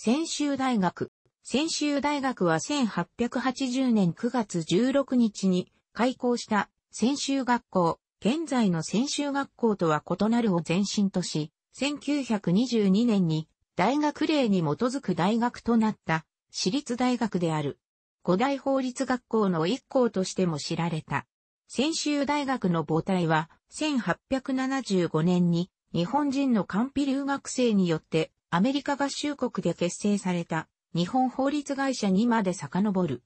専修大学。専修大学は1880年9月16日に開校した専修学校、現在の専修学校とは異なるを前身とし、1922年に大学令に基づく大学となった私立大学である。五大法律学校の一校としても知られた。専修大学の母体は1875年に日本人の官費留学生によってアメリカ合衆国で結成された日本法律会社にまで遡る。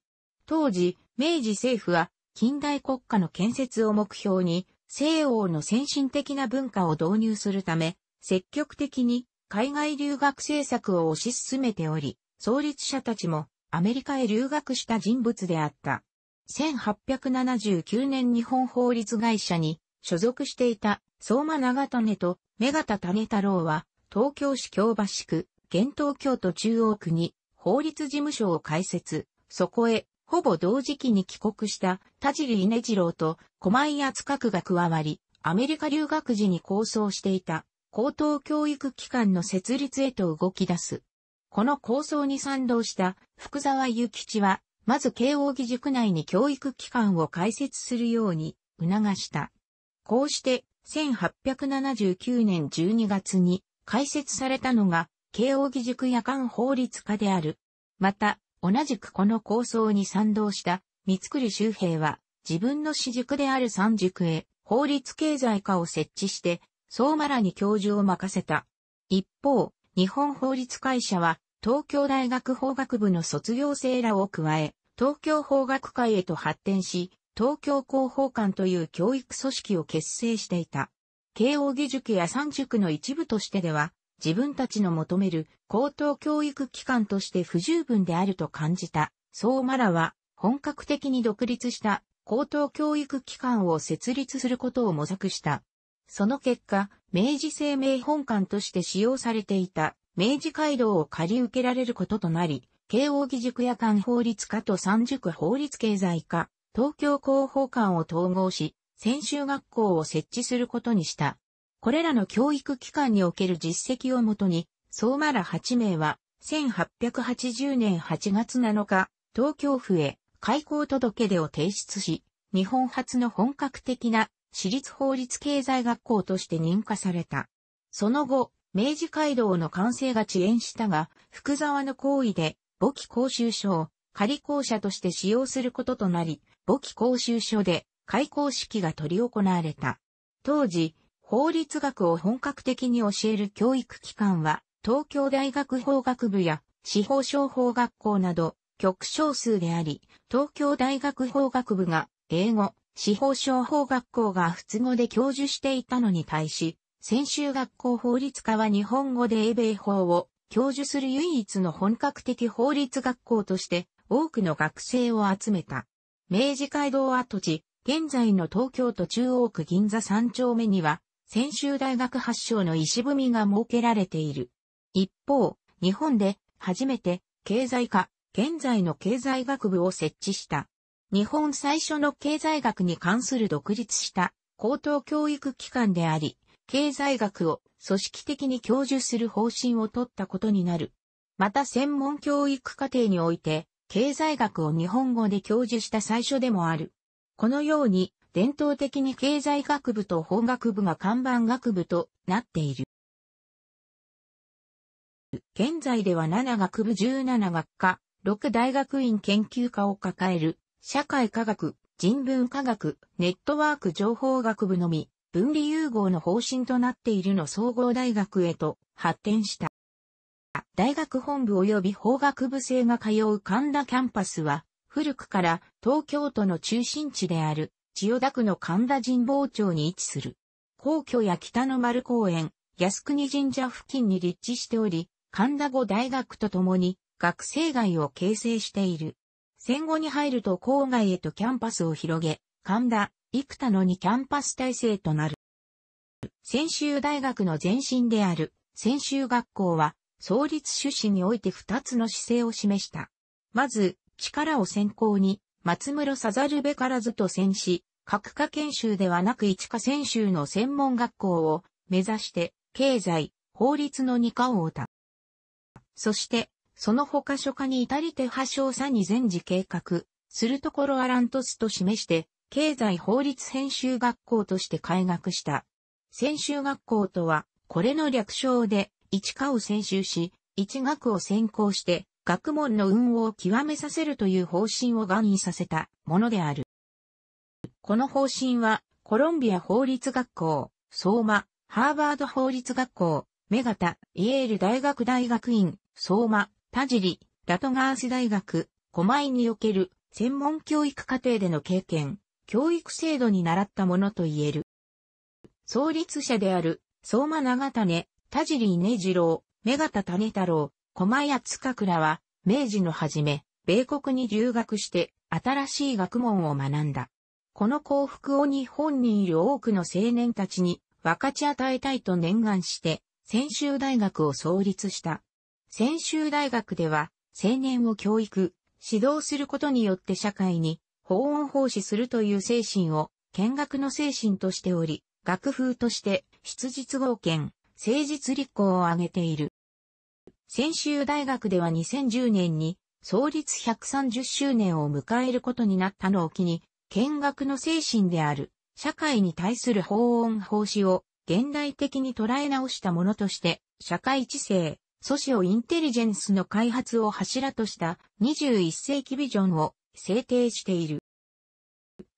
当時、明治政府は近代国家の建設を目標に西欧の先進的な文化を導入するため、積極的に海外留学政策を推し進めており、創立者たちもアメリカへ留学した人物であった。1879年日本法律会社に所属していた相馬長種と目形種太郎は東京市京橋区、現東京都中央区に法律事務所を開設、そこへ、ほぼ同時期に帰国した田尻稲次郎と駒井厚角が加わり、アメリカ留学時に構想していた高等教育機関の設立へと動き出す。この構想に賛同した福沢諭吉は、まず慶応義塾内に教育機関を開設するように促した。こうして、1879年12月に開設されたのが、慶応義塾夜間法律家である。また、同じくこの構想に賛同した三栗周平は、自分の私塾である三塾へ法律経済科を設置して、相馬らに教授を任せた。一方、日本法律会社は、東京大学法学部の卒業生らを加え、東京法学会へと発展し、東京広報館という教育組織を結成していた。慶応義塾や三塾の一部としてでは、自分たちの求める高等教育機関として不十分であると感じた、相馬らは、本格的に独立した高等教育機関を設立することを模索した。その結果、明治生命本館として使用されていた明治街道を借り受けられることとなり、慶応義塾夜間法律科と三塾法律経済科、東京広報館を統合し、専修学校を設置することにした。これらの教育機関における実績をもとに、相馬ら8名は、1880年8月7日、東京府へ開校届出を提出し、日本初の本格的な私立法律経済学校として認可された。その後、明治街道の完成が遅延したが、福沢の行為で、簿記講習所を仮校舎として使用することとなり、簿記講習所で開校式が執り行われた。当時、法律学を本格的に教える教育機関は、東京大学法学部や司法商法学校など、極少数であり、東京大学法学部が英語、司法商法学校が仏語で教授していたのに対し、専修学校法律科は日本語で英米法を教授する唯一の本格的法律学校として多くの学生を集めた。明治街道跡地、現在の東京都中央区銀座三丁目には、専修大学発祥の石踏みが設けられている。一方、日本で初めて経済科、現在の経済学部を設置した。日本最初の経済学に関する独立した高等教育機関であり、経済学を組織的に教授する方針を取ったことになる。また専門教育課程において、経済学を日本語で教授した最初でもある。このように、伝統的に経済学部と法学部が看板学部となっている。現在では7学部17学科、6大学院研究科を抱える、社会科学、人文科学、ネットワーク情報学部のみ、分離融合の方針となっているの総合大学へと発展した。大学本部及び法学部生が通う神田キャンパスは、古くから東京都の中心地である千代田区の神田神保町に位置する。皇居や北の丸公園、靖国神社付近に立地しており、神田語大学と共に学生街を形成している。戦後に入ると郊外へとキャンパスを広げ、神田、幾多の2キャンパス体制となる。専修大学の前身である専修学校は創立趣旨において二つの姿勢を示した。まず、力を先行に、松室さざるべからずと戦し、各科研修ではなく一科専修の専門学校を目指して、経済、法律の二科をった。そして、その他書家に至り手派少さに全時計画、するところアラントスと示して、経済法律編集学校として開学した。専修学校とは、これの略称で、一科を専修し、一学を専攻して、学問の運を極めさせるという方針を願意させたものである。この方針は、コロンビア法律学校、相馬、ハーバード法律学校、メガタ、イエール大学大学院、相馬、田尻、ラトガース大学、狛江における専門教育課程での経験、教育制度に習ったものと言える。創立者である、相馬長種、田尻稲次郎、目形種太郎、駒谷塚倉は、明治の初め、米国に留学して、新しい学問を学んだ。この幸福を日本にいる多くの青年たちに分かち与えたいと念願して、専修大学を創立した。専修大学では、青年を教育、指導することによって社会に、法音奉仕するという精神を、見学の精神としており、学風として、質実合憲、誠実立候を挙げている。専修大学では2010年に創立130周年を迎えることになったのを機に、見学の精神である社会に対する法音法旨を現代的に捉え直したものとして、社会知性、ソシオインテリジェンスの開発を柱とした21世紀ビジョンを制定している。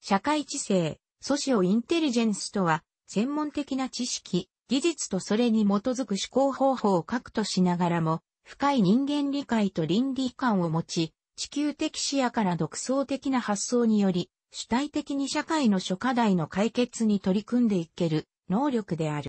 社会知性、ソシオインテリジェンスとは、専門的な知識、技術とそれに基づく思考方法を核としながらも、深い人間理解と倫理観を持ち、地球的視野から独創的な発想により、主体的に社会の諸課題の解決に取り組んでいける能力である。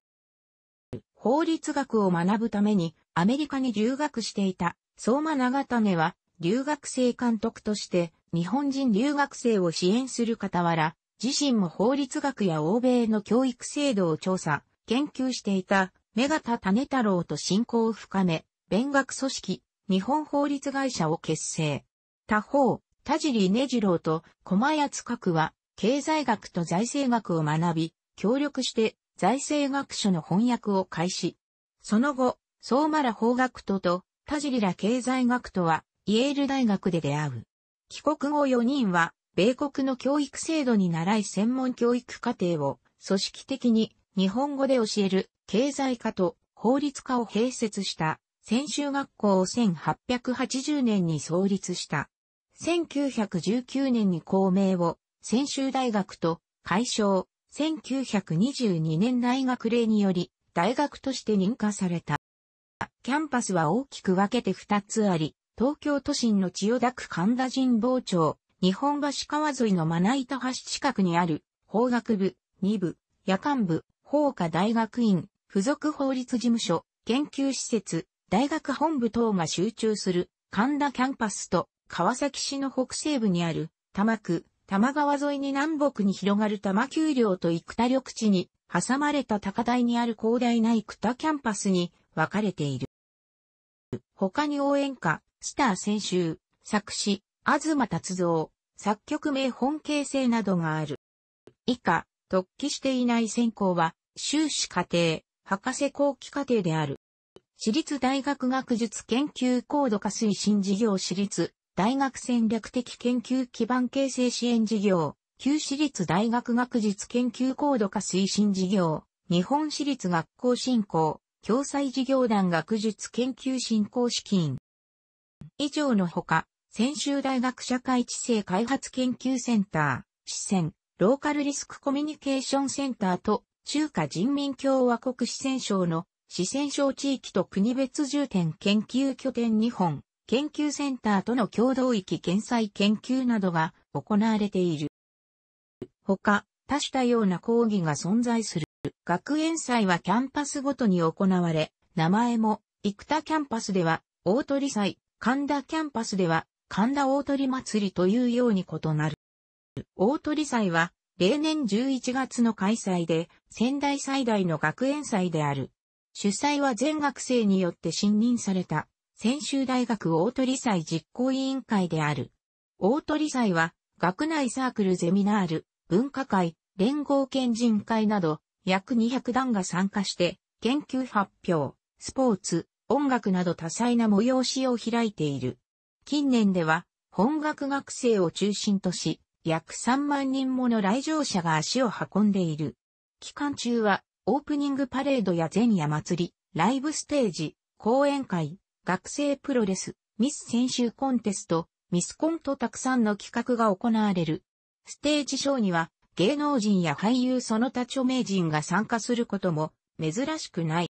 法律学を学ぶためにアメリカに留学していた相馬長種は留学生監督として日本人留学生を支援する傍ら、自身も法律学や欧米の教育制度を調査、研究していた、目形種太郎と親交を深め、弁学組織、日本法律会社を結成。他方、田尻根次郎と駒谷角は、経済学と財政学を学び、協力して財政学書の翻訳を開始。その後、相馬ら法学徒と田尻ら経済学徒は、イエール大学で出会う。帰国後4人は、米国の教育制度に習い専門教育課程を組織的に日本語で教える経済科と法律科を併設した専修学校を1880年に創立した。1919年に公明を専修大学と解消、1922年大学令により大学として認可された。キャンパスは大きく分けて2つあり、東京都心の千代田区神田神保町、日本橋川沿いのまな板橋近くにある法学部、2部、夜間部、法科大学院、附属法律事務所、研究施設、大学本部等が集中する神田キャンパスと川崎市の北西部にある多摩区、多摩川沿いに南北に広がる多摩丘陵と生田緑地に挟まれた高台にある広大な生田キャンパスに分かれている。他に応援歌、スター選手、作詞、東達造、作曲名本形成などがある。以下、特起していない専攻は、修士課程、博士後期課程である。私立大学学術研究高度化推進事業私立大学戦略的研究基盤形成支援事業、旧私立大学学術研究高度化推進事業、日本私立学校振興、共済事業団学術研究振興資金。以上のほか、専修大学社会知性開発研究センター、視線、ローカルリスクコミュニケーションセンターと中華人民共和国四川省の四川省地域と国別重点研究拠点日本、研究センターとの共同域検災研究などが行われている。他、多種多様な講義が存在する。学園祭はキャンパスごとに行われ、名前も、生田キャンパスでは、大鳥祭、神田キャンパスでは、神田大鳥祭りというように異なる。大鳥祭は、例年11月の開催で、仙台最大の学園祭である。主催は全学生によって信任された、専修大学大鳥祭実行委員会である。大鳥祭は、学内サークルゼミナール、文化会、連合県人会など、約200団が参加して、研究発表、スポーツ、音楽など多彩な催しを開いている。近年では、本学学生を中心とし、約3万人もの来場者が足を運んでいる。期間中は、オープニングパレードや前夜祭り、ライブステージ、講演会、学生プロレス、ミス選手コンテスト、ミスコンとたくさんの企画が行われる。ステージショーには芸能人や俳優その他著名人が参加することも珍しくない。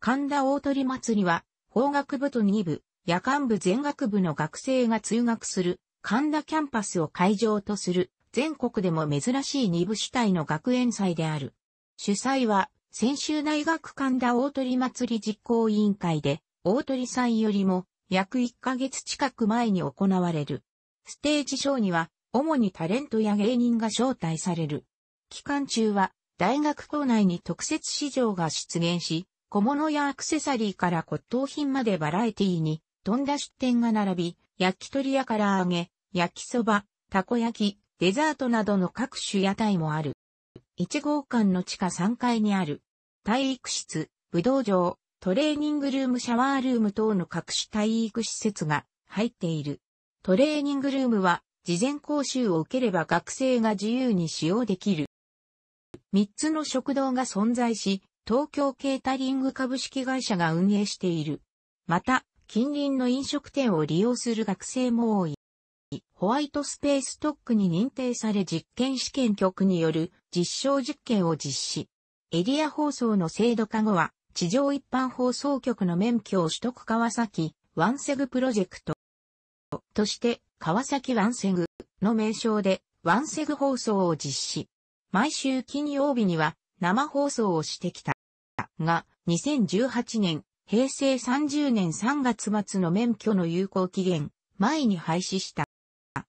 神田大鳥祭りは法学部と2部、夜間部全学部の学生が通学する神田キャンパスを会場とする全国でも珍しい二部主体の学園祭である。主催は、先週大学神田大鳥祭り実行委員会で、大鳥さんよりも約1ヶ月近く前に行われる。ステージショーには、主にタレントや芸人が招待される。期間中は、大学校内に特設市場が出現し、小物やアクセサリーから骨董品までバラエティに、飛んだ出店が並び、焼き鳥屋から揚げ、焼きそば、たこ焼き、デザートなどの各種屋台もある。1号館の地下3階にある、体育室、武道場、トレーニングルームシャワールーム等の各種体育施設が入っている。トレーニングルームは、事前講習を受ければ学生が自由に使用できる。3つの食堂が存在し、東京ケータリング株式会社が運営している。また、近隣の飲食店を利用する学生も多い。ホワイトスペース特区に認定され実験試験局による実証実験を実施。エリア放送の制度化後は、地上一般放送局の免許を取得川崎、ワンセグプロジェクトとして、川崎ワンセグの名称で、ワンセグ放送を実施。毎週金曜日には生放送をしてきた。が、2018年、平成30年3月末の免許の有効期限、前に廃止した。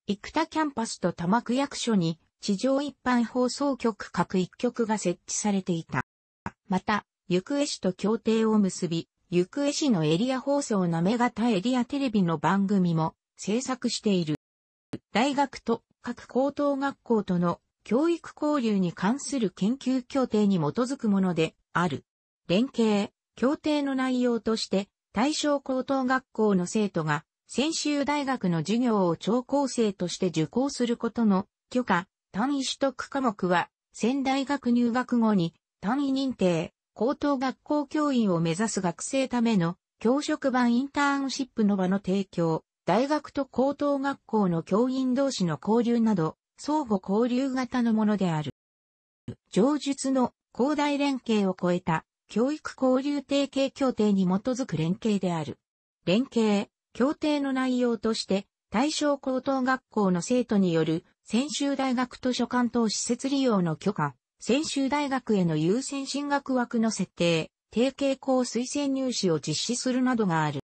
生田キャンパスと多摩区役所に地上一般放送局各一局が設置されていた。また、行方市と協定を結び、行方市のエリア放送なめがたエリアテレビの番組も制作している。大学と各高等学校との教育交流に関する研究協定に基づくものである。連携、協定の内容として、対象高等学校の生徒が専修大学の授業を聴講生として受講することの許可、単位取得科目は、仙大学入学後に単位認定、高等学校教員を目指す学生ための教職版インターンシップの場の提供、大学と高等学校の教員同士の交流など、相互交流型のものである。上述の広大連携を超えた教育交流提携協定に基づく連携である。連携、協定の内容として、対象高等学校の生徒による、専修大学図書館等施設利用の許可、専修大学への優先進学枠の設定、提携校推薦入試を実施するなどがある。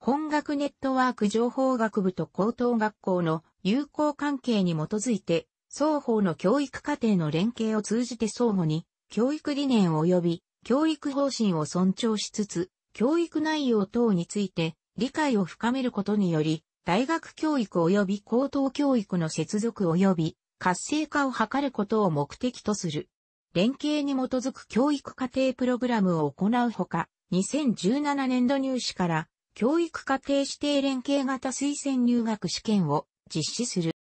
本学ネットワーク情報学部と高等学校の友好関係に基づいて、双方の教育課程の連携を通じて相互に、教育理念及び教育方針を尊重しつつ、教育内容等について理解を深めることにより、大学教育及び高等教育の接続及び活性化を図ることを目的とする。連携に基づく教育課程プログラムを行うほか、2017年度入試から教育課程指定連携型推薦入学試験を実施する。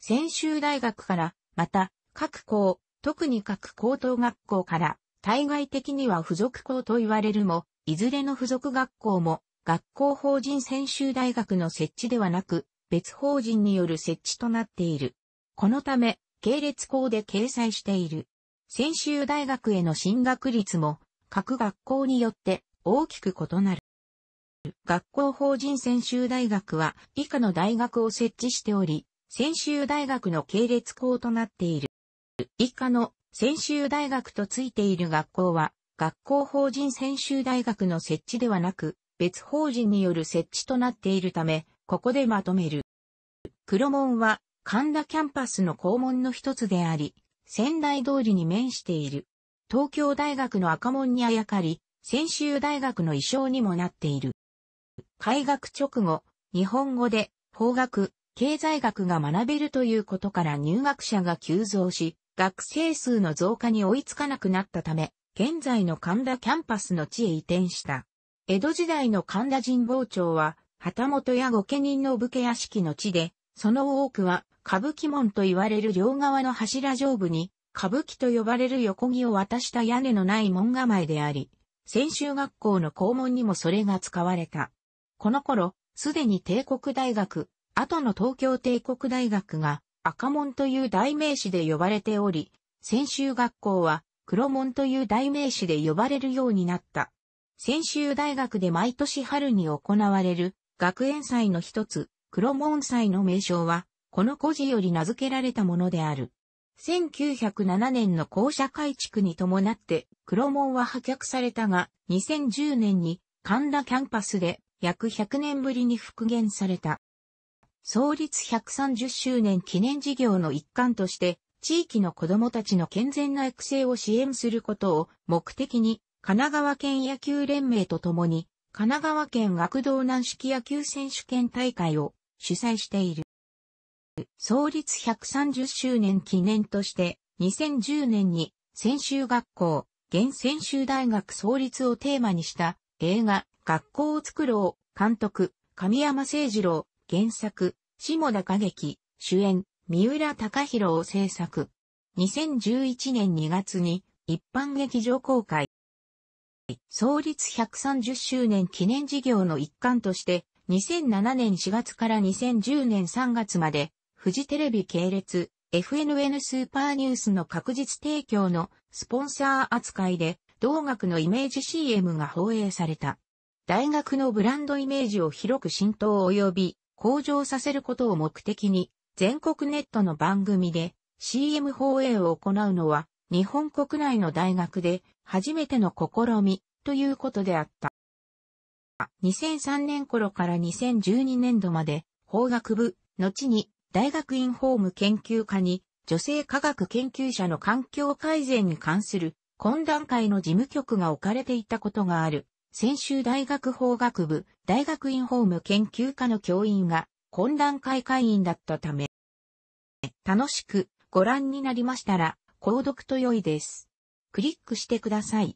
専修大学から、また、各校、特に各高等学校から、対外的には付属校と言われるも、いずれの付属学校も学校法人専修大学の設置ではなく、別法人による設置となっている。このため、系列校で掲載している。専修大学への進学率も、各学校によって大きく異なる。学校法人専修大学は以下の大学を設置しており、専修大学の系列校となっている。以下の専修大学とついている学校は、学校法人専修大学の設置ではなく、別法人による設置となっているため、ここでまとめる。黒門は神田キャンパスの校門の一つであり、仙台通りに面している。東京大学の赤門にあやかり、専修大学の意匠にもなっている。開学直後、日本語で法学、経済学が学べるということから入学者が急増し、学生数の増加に追いつかなくなったため、現在の神田キャンパスの地へ移転した。江戸時代の神田神保町は、旗本や御家人の武家屋敷の地で、その多くは、歌舞伎門と言われる両側の柱上部に、歌舞伎と呼ばれる横木を渡した屋根のない門構えであり、専修学校の校門にもそれが使われた。この頃、すでに帝国大学、後の東京帝国大学が赤門という代名詞で呼ばれており、専修学校は黒門という代名詞で呼ばれるようになった。専修大学で毎年春に行われる学園祭の一つ、黒門祭の名称は、この故事より名付けられたものである。1907年の校舎改築に伴って黒門は破却されたが、2010年に神田キャンパスで約100年ぶりに復元された。創立130周年記念事業の一環として、地域の子どもたちの健全な育成を支援することを目的に神奈川県野球連盟とともに、神奈川県学童軟式野球選手権大会を主催している。創立130周年記念として、2010年に、専修学校、現専修大学創立をテーマにした映画、学校を作ろう、監督、神山誠二郎、原作、下田歌劇、主演、三浦隆弘を制作。2011年2月に一般劇場公開。創立130周年記念事業の一環として、2007年4月から2010年3月まで、フジテレビ系列、FNN スーパーニュースの確実提供のスポンサー扱いで、同学のイメージ CM が放映された。大学のブランドイメージを広く浸透及び向上させることを目的に、全国ネットの番組で CM 放映を行うのは日本国内の大学で初めての試みということであった。2003年頃から2012年度まで法学部、後に大学院法務研究科に女性科学研究者の環境改善に関する懇談会の事務局が置かれていたことがある。先週大学法学部、大学院法務研究科の教員が懇談会会員だったため、楽しくご覧になりましたら、購読と良いです。クリックしてください。